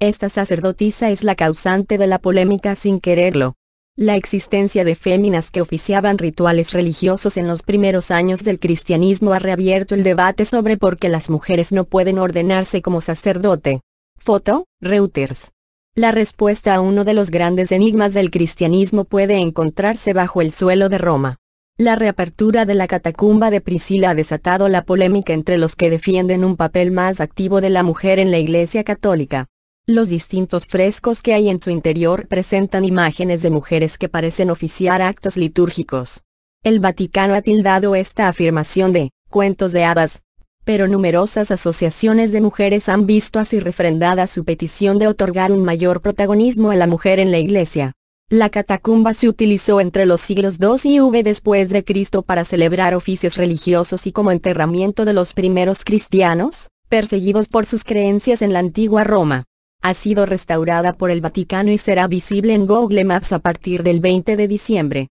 Esta sacerdotisa es la causante de la polémica sin quererlo. La existencia de féminas que oficiaban rituales religiosos en los primeros años del cristianismo ha reabierto el debate sobre por qué las mujeres no pueden ordenarse como sacerdote. Foto, Reuters. La respuesta a uno de los grandes enigmas del cristianismo puede encontrarse bajo el suelo de Roma. La reapertura de la catacumba de Priscila ha desatado la polémica entre los que defienden un papel más activo de la mujer en la Iglesia Católica. Los distintos frescos que hay en su interior presentan imágenes de mujeres que parecen oficiar actos litúrgicos. El Vaticano ha tildado esta afirmación de cuentos de hadas, pero numerosas asociaciones de mujeres han visto así refrendada su petición de otorgar un mayor protagonismo a la mujer en la Iglesia. La catacumba se utilizó entre los siglos II y V después de Cristo para celebrar oficios religiosos y como enterramiento de los primeros cristianos, perseguidos por sus creencias en la antigua Roma ha sido restaurada por el Vaticano y será visible en Google Maps a partir del 20 de diciembre.